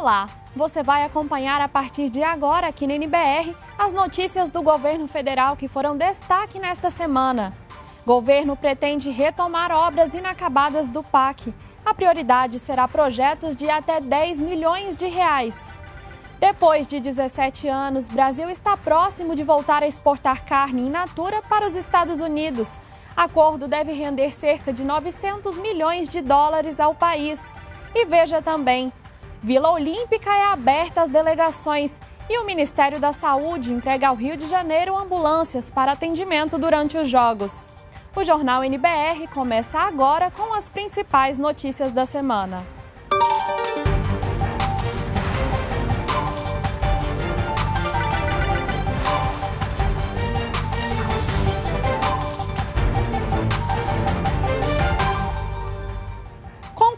Olá! Você vai acompanhar a partir de agora aqui na NBR as notícias do governo federal que foram destaque nesta semana. Governo pretende retomar obras inacabadas do PAC. A prioridade será projetos de até 10 milhões de reais. Depois de 17 anos, Brasil está próximo de voltar a exportar carne in natura para os Estados Unidos. Acordo deve render cerca de 900 milhões de dólares ao país. E veja também, Vila Olímpica é aberta às delegações e o Ministério da Saúde entrega ao Rio de Janeiro ambulâncias para atendimento durante os Jogos. O Jornal NBR começa agora com as principais notícias da semana.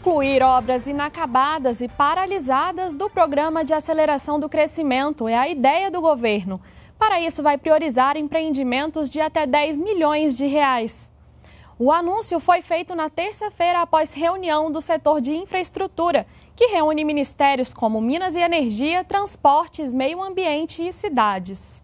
Concluir obras inacabadas e paralisadas do Programa de Aceleração do Crescimento é a ideia do governo. Para isso, vai priorizar empreendimentos de até 10 milhões de reais. O anúncio foi feito na terça-feira após reunião do setor de infraestrutura, que reúne ministérios como Minas e Energia, Transportes, Meio Ambiente e Cidades.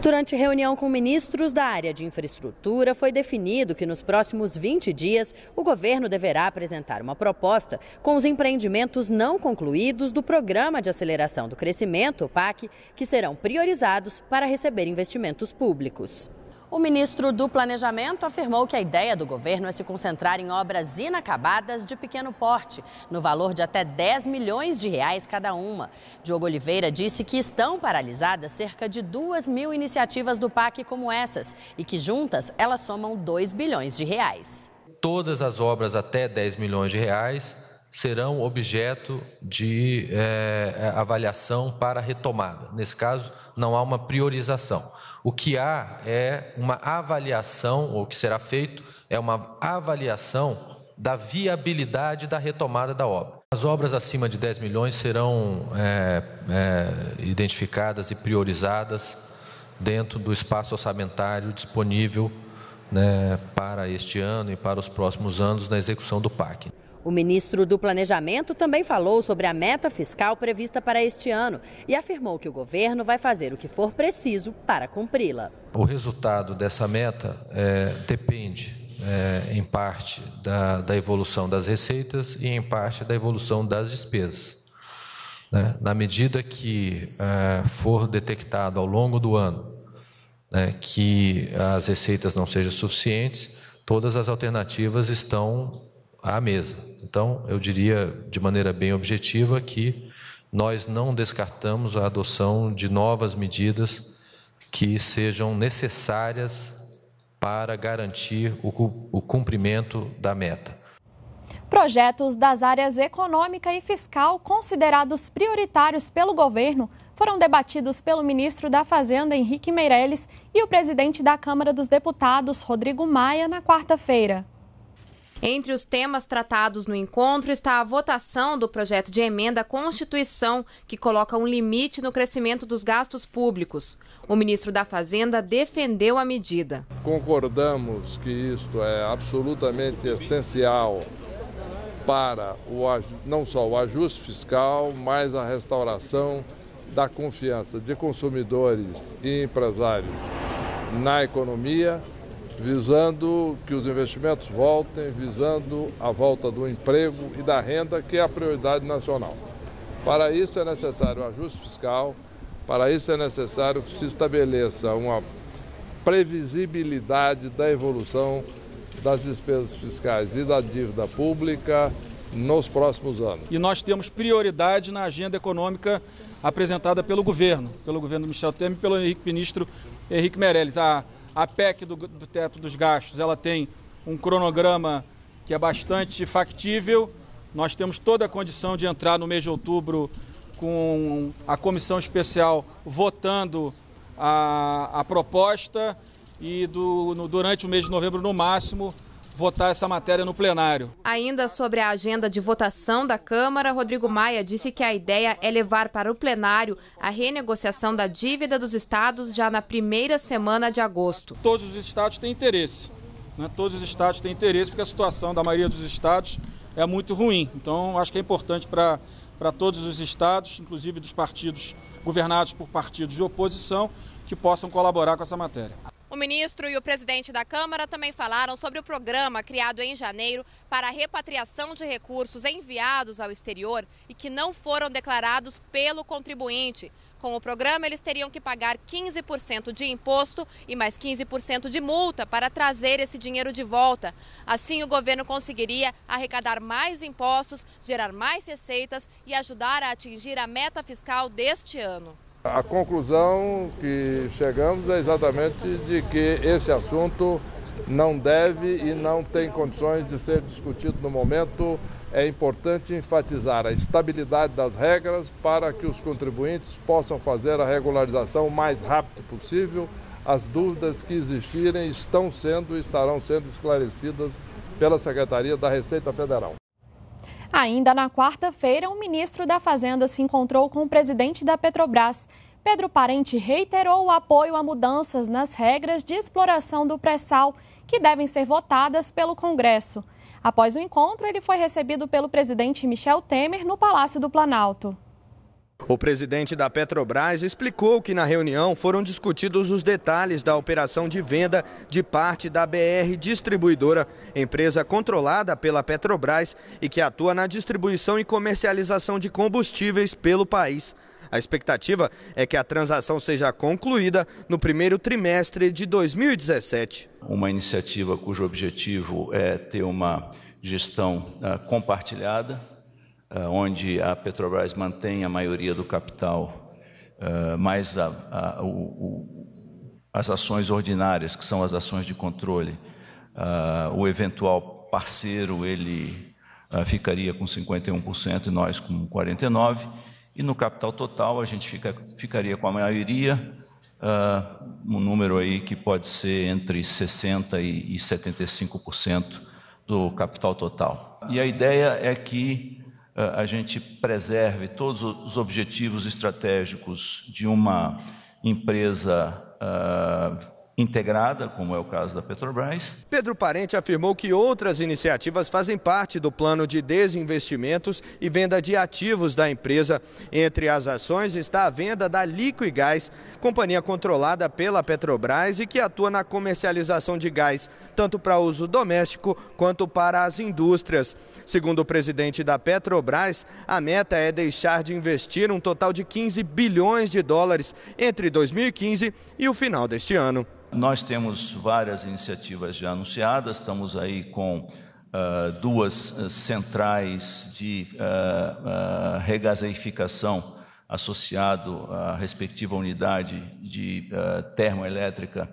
Durante reunião com ministros da área de infraestrutura, foi definido que nos próximos 20 dias o governo deverá apresentar uma proposta com os empreendimentos não concluídos do Programa de Aceleração do Crescimento, o PAC, que serão priorizados para receber investimentos públicos. O ministro do Planejamento afirmou que a ideia do governo é se concentrar em obras inacabadas de pequeno porte, no valor de até 10 milhões de reais cada uma. Diogo Oliveira disse que estão paralisadas cerca de 2 mil iniciativas do PAC como essas e que juntas elas somam 2 bilhões de reais. Todas as obras até 10 milhões de reais serão objeto de é, é, avaliação para retomada. Nesse caso, não há uma priorização. O que há é uma avaliação, ou o que será feito é uma avaliação da viabilidade da retomada da obra. As obras acima de 10 milhões serão é, é, identificadas e priorizadas dentro do espaço orçamentário disponível né, para este ano e para os próximos anos na execução do PAC. O ministro do Planejamento também falou sobre a meta fiscal prevista para este ano e afirmou que o governo vai fazer o que for preciso para cumpri-la. O resultado dessa meta é, depende, é, em parte, da, da, evolução das receitas e, em parte, da evolução das despesas. Né? Na medida que é, for detectado ao longo do ano né, que as receitas não sejam suficientes, todas as alternativas estão à mesa. Então, eu diria de maneira bem objetiva que nós não descartamos a adoção de novas medidas que sejam necessárias para garantir o cumprimento da meta. Projetos das áreas econômica e fiscal considerados prioritários pelo governo foram debatidos pelo ministro da Fazenda, Henrique Meirelles, e o presidente da Câmara dos Deputados, Rodrigo Maia, na quarta-feira. Entre os temas tratados no encontro está a votação do projeto de emenda à Constituição, que coloca um limite no crescimento dos gastos públicos. O ministro da Fazenda defendeu a medida. Concordamos que isto é absolutamente essencial para o, não só o ajuste fiscal, mas a restauração da confiança de consumidores e empresários na economia visando que os investimentos voltem, visando a volta do emprego e da renda, que é a prioridade nacional. Para isso é necessário um ajuste fiscal, para isso é necessário que se estabeleça uma previsibilidade da evolução das despesas fiscais e da dívida pública nos próximos anos. E nós temos prioridade na agenda econômica apresentada pelo governo, pelo governo Michel Temer e pelo ministro Henrique Meirelles. A a PEC do, do teto dos gastos, ela tem um cronograma que é bastante factível. Nós temos toda a condição de entrar no mês de outubro com a comissão especial votando a, a proposta e do, no, durante o mês de novembro, no máximo, votar essa matéria no plenário. Ainda sobre a agenda de votação da Câmara, Rodrigo Maia disse que a ideia é levar para o plenário a renegociação da dívida dos estados já na primeira semana de agosto. Todos os estados têm interesse. Né? Todos os estados têm interesse porque a situação da maioria dos estados é muito ruim. Então, acho que é importante para para todos os estados, inclusive dos partidos governados por partidos de oposição, que possam colaborar com essa matéria. O ministro e o presidente da Câmara também falaram sobre o programa criado em janeiro para a repatriação de recursos enviados ao exterior e que não foram declarados pelo contribuinte. Com o programa, eles teriam que pagar 15% de imposto e mais 15% de multa para trazer esse dinheiro de volta. Assim, o governo conseguiria arrecadar mais impostos, gerar mais receitas e ajudar a atingir a meta fiscal deste ano. A conclusão que chegamos é exatamente de que esse assunto não deve e não tem condições de ser discutido no momento. É importante enfatizar a estabilidade das regras para que os contribuintes possam fazer a regularização o mais rápido possível. As dúvidas que existirem estão sendo e estarão sendo esclarecidas pela Secretaria da Receita Federal. Ainda na quarta-feira, o ministro da Fazenda se encontrou com o presidente da Petrobras. Pedro Parente reiterou o apoio a mudanças nas regras de exploração do pré-sal, que devem ser votadas pelo Congresso. Após o encontro, ele foi recebido pelo presidente Michel Temer no Palácio do Planalto. O presidente da Petrobras explicou que na reunião foram discutidos os detalhes da operação de venda de parte da BR Distribuidora, empresa controlada pela Petrobras e que atua na distribuição e comercialização de combustíveis pelo país. A expectativa é que a transação seja concluída no primeiro trimestre de 2017. Uma iniciativa cujo objetivo é ter uma gestão ah, compartilhada eh, onde a Petrobras mantém a maioria do capital, eh, mais a, a, o, as ações ordinárias, que são as ações de controle, eh, o eventual parceiro ele ficaria com 51% e nós com 49%, e no capital total a gente fica, ficaria com a maioria, um número aí que pode ser entre 60% e 75% do capital total. E a ideia é que eh, a gente preserve todos os objetivos estratégicos de uma empresa ah, integrada, como é o caso da Petrobras. Pedro Parente afirmou que outras iniciativas fazem parte do plano de desinvestimentos e venda de ativos da empresa. Entre as ações está a venda da Liquigás, companhia controlada pela Petrobras e que atua na comercialização de gás, tanto para uso doméstico quanto para as indústrias. Segundo o presidente da Petrobras, a meta é deixar de investir um total de 15 bilhões de dólares entre 2015 e o final deste ano. Nós temos várias iniciativas já anunciadas, estamos aí com uh, duas ah, centrais de uh, ah, uh, regasificação associado à respectiva unidade de termoelétrica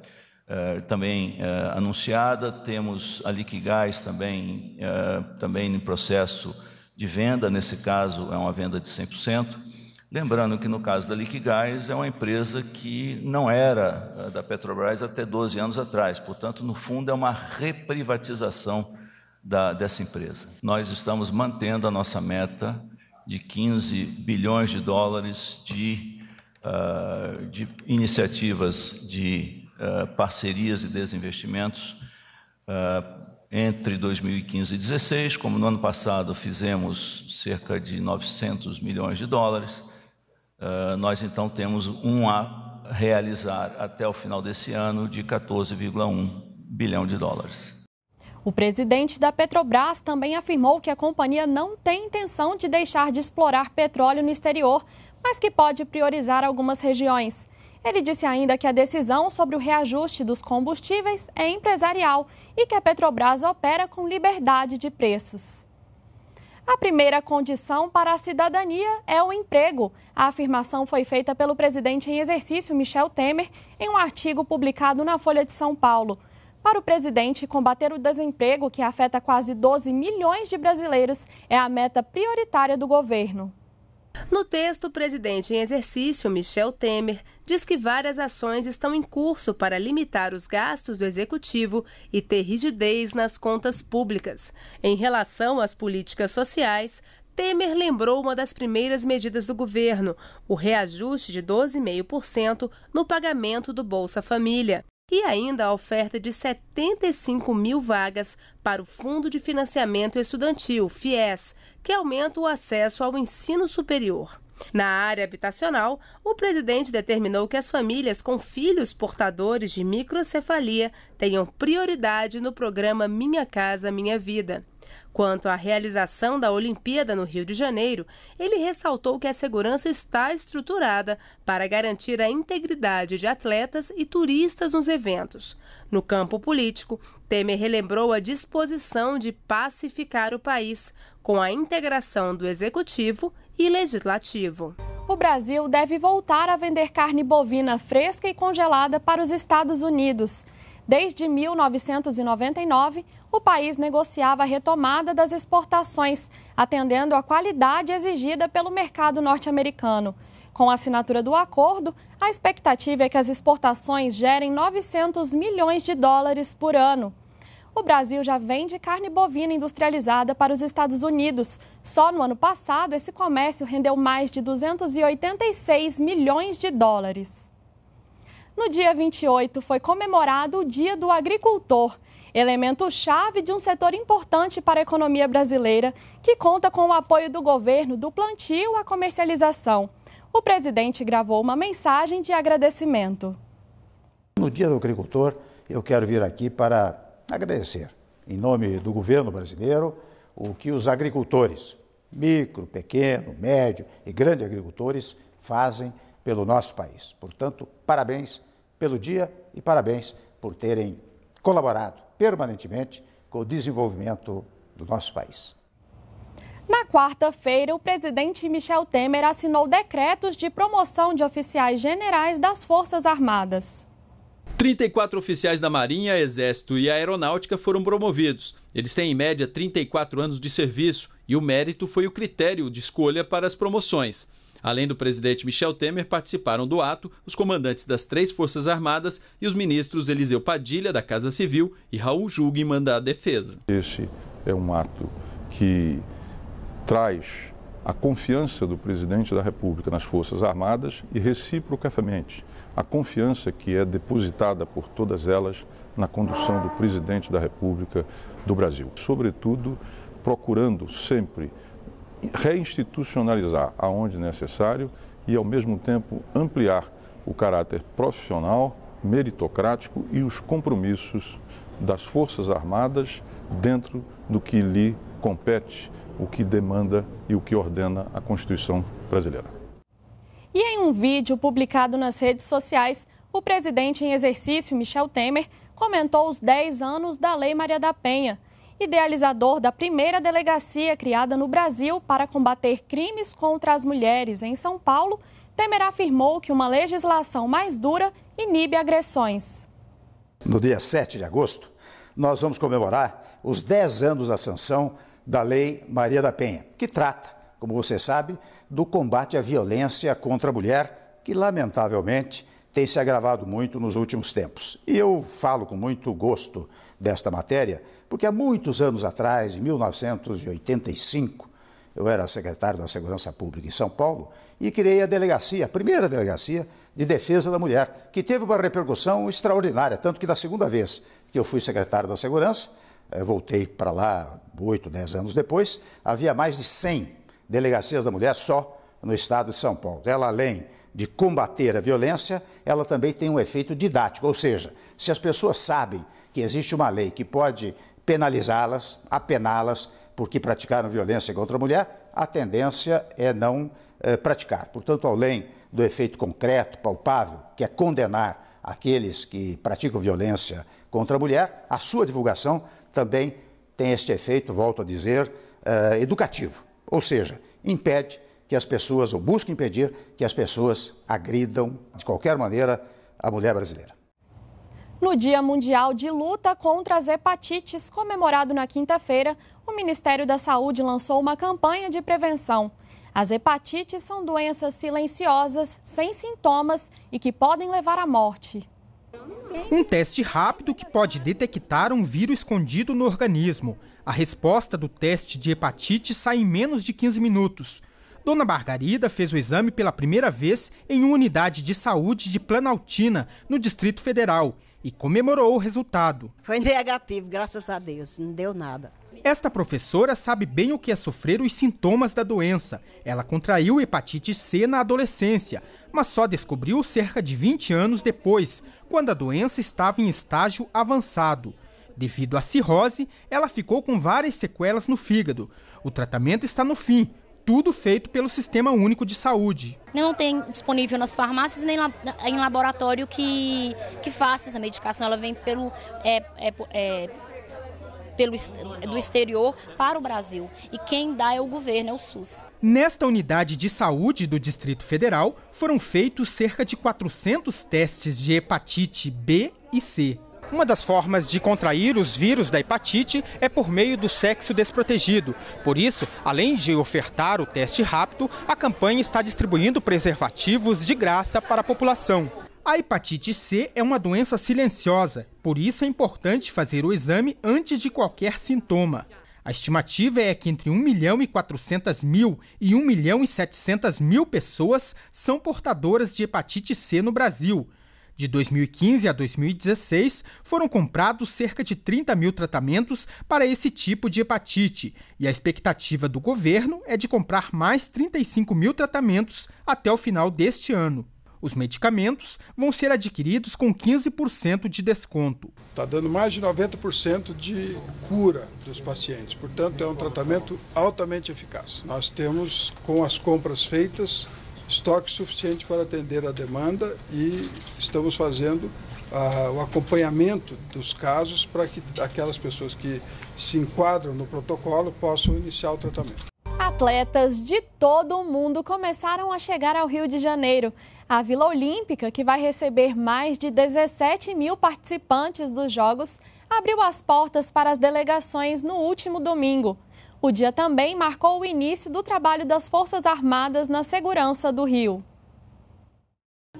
também anunciada. Temos a Liquigás também, também em processo de venda, nesse caso é uma venda de 100%. Lembrando que no caso da Liquigás é uma empresa que não era eh, da Petrobras até 12 anos atrás, portanto, no fundo, é uma reprivatização da, dessa empresa. Nós estamos mantendo a nossa meta de 15 bilhões de dólares de, uh, de iniciativas de uh, parcerias e desinvestimentos uh, entre 2015 e 2016, como no ano passado fizemos cerca de 900 milhões de dólares, ah, nós então temos um a realizar até o final desse ano de 14,1 bilhão de dólares. O presidente da Petrobras também afirmou que a companhia não tem intenção de deixar de explorar petróleo no exterior, mas que pode priorizar algumas regiões. Ele disse ainda que a decisão sobre o reajuste dos combustíveis é empresarial e que a Petrobras opera com liberdade de preços. A primeira condição para a cidadania é o emprego. A afirmação foi feita pelo presidente em exercício, Michel Temer, em um artigo publicado na Folha de São Paulo. Para o presidente, combater o desemprego, que afeta quase 12 milhões de brasileiros, é a meta prioritária do governo. No texto, o presidente em exercício, Michel Temer, diz que várias ações estão em curso para limitar os gastos do executivo e ter rigidez nas contas públicas. Em relação às políticas sociais, Temer lembrou uma das primeiras medidas do governo, o reajuste de 12,5% no pagamento do Bolsa Família e ainda a oferta de 75 mil vagas para o Fundo de Financiamento Estudantil, FIES, que aumenta o acesso ao ensino superior. Na área habitacional, o presidente determinou que as famílias com filhos portadores de microcefalia tenham prioridade no programa Minha Casa Minha Vida. Quanto à realização da Olimpíada no Rio de Janeiro, ele ressaltou que a segurança está estruturada para garantir a integridade de atletas e turistas nos eventos. No campo político, Temer relembrou a disposição de pacificar o país com a integração do executivo e legislativo. O Brasil deve voltar a vender carne bovina fresca e congelada para os Estados Unidos. Desde 1999, o país negociava a retomada das exportações, atendendo à qualidade exigida pelo mercado norte-americano. Com a assinatura do acordo, a expectativa é que as exportações gerem 900 milhões de dólares por ano o Brasil já vende carne bovina industrializada para os Estados Unidos. Só no ano passado, esse comércio rendeu mais de 286 milhões de dólares. No dia 28, foi comemorado o Dia do Agricultor, elemento-chave de um setor importante para a economia brasileira, que conta com o apoio do governo do plantio à comercialização. O presidente gravou uma mensagem de agradecimento. No Dia do Agricultor, eu quero vir aqui para agradecer, em nome do governo brasileiro, o que os agricultores, micro, pequeno, médio e grande agricultores, fazem pelo nosso país. Portanto, parabéns pelo dia e parabéns por terem colaborado permanentemente com o desenvolvimento do nosso país. Na quarta-feira, o presidente Michel Temer assinou decretos de promoção de oficiais generais das Forças Armadas. 34 oficiais da Marinha, Exército e Aeronáutica foram promovidos. Eles têm, em média, 34 anos de serviço e o mérito foi o critério de escolha para as promoções. Além do presidente Michel Temer, participaram do ato os comandantes das três Forças Armadas e os ministros Eliseu Padilha, da Casa Civil, e Raul Jugman, da Defesa. Esse é um ato que traz a confiança do presidente da República nas Forças Armadas e, reciprocamente, a confiança que é depositada por todas elas na condução do presidente da República do Brasil. Sobretudo, procurando sempre reinstitucionalizar aonde necessário e, ao mesmo tempo, ampliar o caráter profissional, meritocrático e os compromissos das Forças Armadas dentro do que lhe compete o que demanda e o que ordena a Constituição brasileira. E em um vídeo publicado nas redes sociais, o presidente em exercício, Michel Temer, comentou os 10 anos da Lei Maria da Penha, idealizador da primeira delegacia criada no Brasil para combater crimes contra as mulheres em São Paulo, Temer afirmou que uma legislação mais dura inibe agressões. No dia 7 de agosto, nós vamos comemorar os 10 anos da sanção da Lei Maria da Penha, que trata, como você sabe, do combate à violência contra a mulher, que lamentavelmente tem se agravado muito nos últimos tempos. E eu falo com muito gosto desta matéria, porque há muitos anos atrás, em 1985, eu era secretário da Segurança Pública em São Paulo e criei a delegacia, a primeira delegacia de defesa da mulher, que teve uma repercussão extraordinária, tanto que na segunda vez que eu fui secretário da Segurança, voltei para lá oito, dez anos depois, havia mais de 100 delegacias da mulher só no estado de São Paulo. Ela, além de combater a violência, ela também tem um efeito didático, ou seja, se as pessoas sabem que existe uma lei que pode penalizá-las, apená-las porque praticaram violência contra a mulher, a tendência é não eh, praticar. Portanto, além do efeito concreto, palpável, que é condenar aqueles que praticam violência contra a mulher, a sua divulgação também tem este efeito, volto a dizer, eh, educativo. Ou seja, impede que as pessoas, ou busca impedir, que as pessoas agridam de qualquer maneira a mulher brasileira. No Dia Mundial de Luta contra as Hepatites, comemorado na quinta-feira, o Ministério da Saúde lançou uma campanha de prevenção. As hepatites são doenças silenciosas, sem sintomas e que podem levar à morte. Um teste rápido que pode detectar um vírus escondido no organismo. A resposta do teste de hepatite sai em menos de 15 minutos. Dona Margarida fez o exame pela primeira vez em uma unidade de saúde de Planaltina, no Distrito Federal, e comemorou o resultado. Foi negativo, graças a Deus, não deu nada. Esta professora sabe bem o que é sofrer os sintomas da doença. Ela contraiu hepatite C na adolescência, mas só descobriu cerca de 20 anos depois, quando a doença estava em estágio avançado. Devido à cirrose, ela ficou com várias sequelas no fígado. O tratamento está no fim, tudo feito pelo Sistema Único de Saúde. Não tem disponível nas farmácias nem em laboratório que, que faça essa medicação. Ela vem pelo, é, é, é, pelo, do exterior para o Brasil. E quem dá é o governo, é o SUS. Nesta unidade de saúde do Distrito Federal, foram feitos cerca de 400 testes de hepatite B e C. Uma das formas de contrair os vírus da hepatite é por meio do sexo desprotegido. Por isso, além de ofertar o teste rápido, a campanha está distribuindo preservativos de graça para a população. A hepatite C é uma doença silenciosa, por isso é importante fazer o exame antes de qualquer sintoma. A estimativa é que entre 1 milhão e 400 mil e 1 milhão e 700 mil pessoas são portadoras de hepatite C no Brasil. De 2015 a 2016, foram comprados cerca de 30 mil tratamentos para esse tipo de hepatite, e a expectativa do governo é de comprar mais 35 mil tratamentos até o final deste ano. Os medicamentos vão ser adquiridos com 15% de desconto. Está dando mais de 90% de cura dos pacientes, portanto, é um tratamento altamente eficaz. Nós temos, com as compras feitas, estoque suficiente para atender a demanda e estamos fazendo ah, o acompanhamento dos casos para que aquelas pessoas que se enquadram no protocolo possam iniciar o tratamento. Atletas de todo o mundo começaram a chegar ao Rio de Janeiro a Vila Olímpica, que vai receber mais de 17 mil participantes dos Jogos, abriu as portas para as delegações no último domingo. O dia também marcou o início do trabalho das Forças Armadas na segurança do Rio.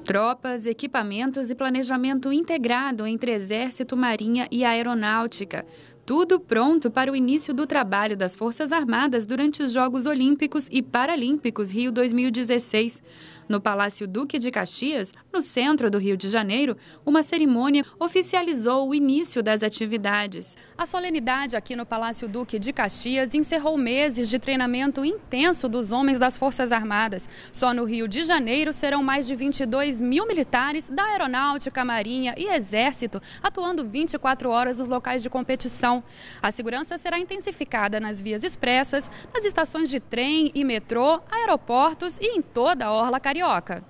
Tropas, equipamentos e planejamento integrado entre Exército, Marinha e Aeronáutica tudo pronto para o início do trabalho das Forças Armadas durante os Jogos Olímpicos e Paralímpicos Rio 2016. No Palácio Duque de Caxias, no centro do Rio de Janeiro, uma cerimônia oficializou o início das atividades. A solenidade aqui no Palácio Duque de Caxias encerrou meses de treinamento intenso dos homens das Forças Armadas. Só no Rio de Janeiro serão mais de 22 mil militares da Aeronáutica, Marinha e Exército atuando 24 horas nos locais de competição. A segurança será intensificada nas vias expressas, nas estações de trem e metrô, aeroportos e em toda a Orla Carioca.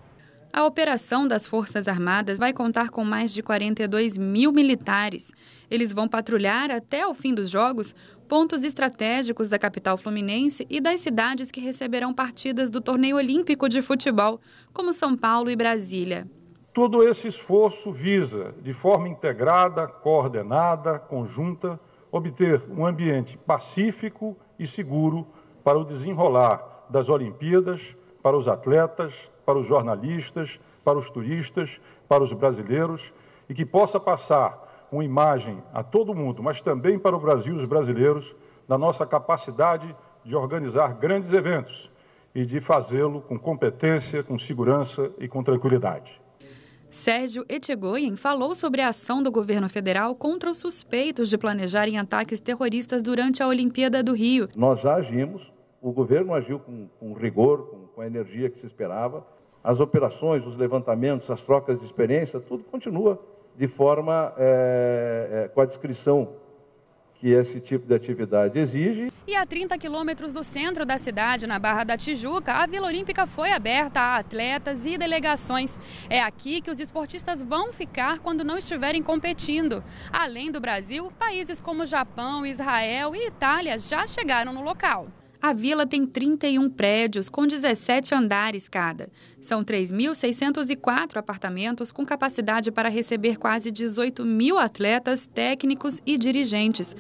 A operação das Forças Armadas vai contar com mais de 42 mil militares. Eles vão patrulhar até o fim dos Jogos pontos estratégicos da capital fluminense e das cidades que receberão partidas do torneio olímpico de futebol, como São Paulo e Brasília. Todo esse esforço visa, de forma integrada, coordenada, conjunta, obter um ambiente pacífico e seguro para o desenrolar das Olimpíadas, para os atletas, para os jornalistas, para os turistas, para os brasileiros e que possa passar uma imagem a todo mundo, mas também para o Brasil e os brasileiros, da nossa capacidade de organizar grandes eventos e de fazê-lo com competência, com segurança e com tranquilidade. Sérgio Etchegoyen falou sobre a ação do governo federal contra os suspeitos de planejarem ataques terroristas durante a Olimpíada do Rio. Nós já agimos, o governo agiu com, com rigor, com, com a energia que se esperava. As operações, os levantamentos, as trocas de experiência, tudo continua de forma é, é, com a descrição que esse tipo de atividade exige. E a 30 quilômetros do centro da cidade, na Barra da Tijuca, a Vila Olímpica foi aberta a atletas e delegações. É aqui que os esportistas vão ficar quando não estiverem competindo. Além do Brasil, países como Japão, Israel e Itália já chegaram no local. A vila tem 31 prédios com 17 andares cada. São 3.604 apartamentos com capacidade para receber quase 18 mil atletas, técnicos e dirigentes.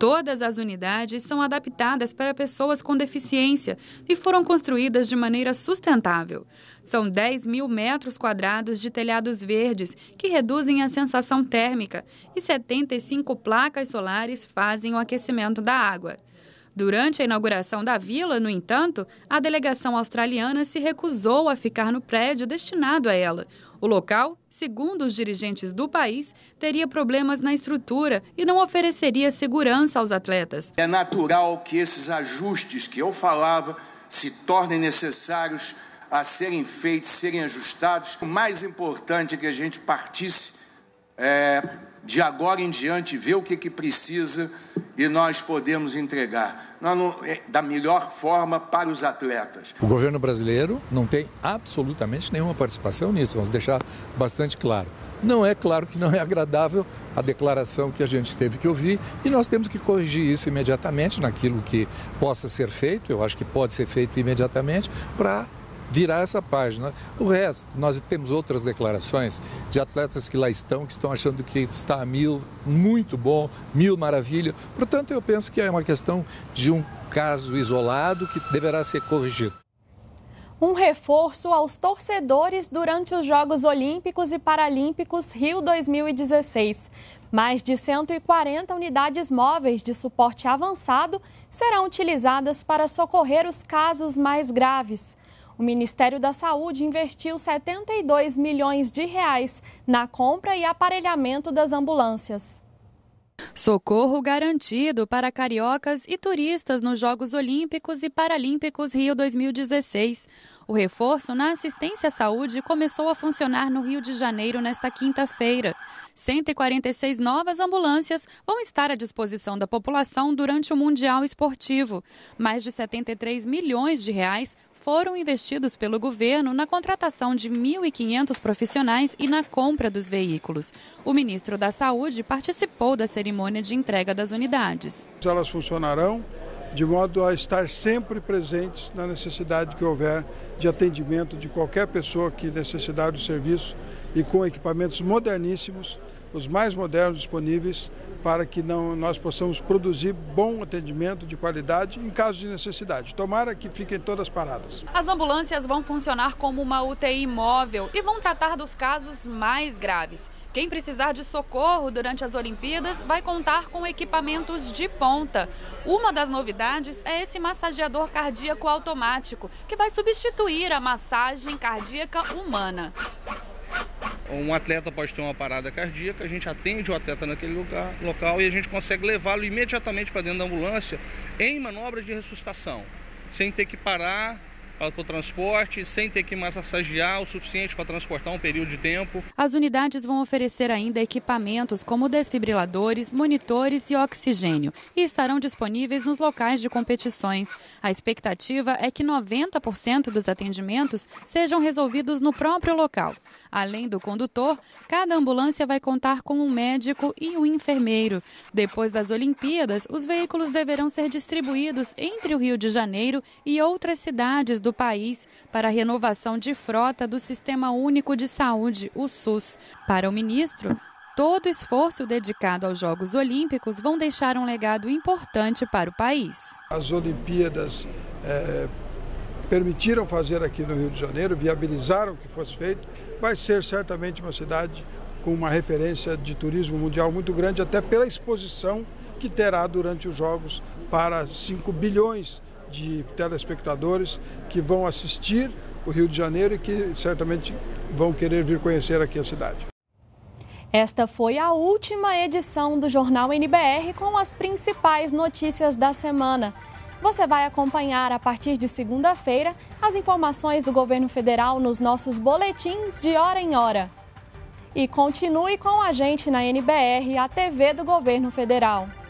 Todas as unidades são adaptadas para pessoas com deficiência e foram construídas de maneira sustentável. São 10 mil metros quadrados de telhados verdes que reduzem a sensação térmica e 75 placas solares fazem o aquecimento da água. Durante a inauguração da vila, no entanto, a delegação australiana se recusou a ficar no prédio destinado a ela. O local, segundo os dirigentes do país, teria problemas na estrutura e não ofereceria segurança aos atletas. É natural que esses ajustes que eu falava se tornem necessários a serem feitos, serem ajustados. O mais importante é que a gente partisse é de agora em diante, ver o que, que precisa e nós podemos entregar não, é, da melhor forma para os atletas. O governo brasileiro não tem absolutamente nenhuma participação nisso, vamos deixar bastante claro. Não é claro que não é agradável a declaração que a gente teve que ouvir e nós temos que corrigir isso imediatamente naquilo que possa ser feito, eu acho que pode ser feito imediatamente, para virar essa página. O resto, nós temos outras declarações de atletas que lá estão, que estão achando que está a mil, muito bom, mil maravilha. Portanto, eu penso que é uma questão de um caso isolado que deverá ser corrigido um reforço aos torcedores durante os Jogos Olímpicos e Paralímpicos Rio 2016. Mais de 140 unidades móveis de suporte avançado serão utilizadas para socorrer os casos mais graves. O Ministério da Saúde investiu 72 milhões de reais na compra e aparelhamento das ambulâncias. Socorro garantido para cariocas e turistas nos Jogos Olímpicos e Paralímpicos Rio 2016. O reforço na assistência à saúde começou a funcionar no Rio de Janeiro nesta quinta-feira. 146 novas ambulâncias vão estar à disposição da população durante o Mundial Esportivo. Mais de 73 milhões de reais foram investidos pelo governo na contratação de 1.500 profissionais e na compra dos veículos. O ministro da Saúde participou da cerimônia de entrega das unidades. Elas funcionarão de modo a estar sempre presentes na necessidade que houver de atendimento de qualquer pessoa que necessitar do serviço e com equipamentos moderníssimos os mais modernos disponíveis para que não, nós possamos produzir bom atendimento de qualidade em caso de necessidade. Tomara que fiquem todas paradas. As ambulâncias vão funcionar como uma UTI móvel e vão tratar dos casos mais graves. Quem precisar de socorro durante as Olimpíadas vai contar com equipamentos de ponta. Uma das novidades é esse massageador cardíaco automático, que vai substituir a massagem cardíaca humana um atleta pode ter uma parada cardíaca, a gente atende o atleta naquele lugar, local e a gente consegue levá-lo imediatamente para dentro da ambulância em manobras de ressuscitação, sem ter que parar para o transporte, sem ter que massagear o suficiente para transportar um período de tempo. As unidades vão oferecer ainda equipamentos como desfibriladores, monitores e oxigênio e estarão disponíveis nos locais de competições. A expectativa é que 90% dos atendimentos sejam resolvidos no próprio local. Além do condutor, cada ambulância vai contar com um médico e um enfermeiro. Depois das Olimpíadas, os veículos deverão ser distribuídos entre o Rio de Janeiro e outras cidades do do país para a renovação de frota do Sistema Único de Saúde, o SUS. Para o ministro, todo esforço dedicado aos Jogos Olímpicos vão deixar um legado importante para o país. As Olimpíadas é, permitiram fazer aqui no Rio de Janeiro, viabilizaram que fosse feito. Vai ser certamente uma cidade com uma referência de turismo mundial muito grande, até pela exposição que terá durante os Jogos para 5 bilhões de telespectadores que vão assistir o Rio de Janeiro e que certamente vão querer vir conhecer aqui a cidade. Esta foi a última edição do Jornal NBR com as principais notícias da semana. Você vai acompanhar a partir de segunda-feira as informações do governo federal nos nossos boletins de hora em hora. E continue com a gente na NBR, a TV do governo federal.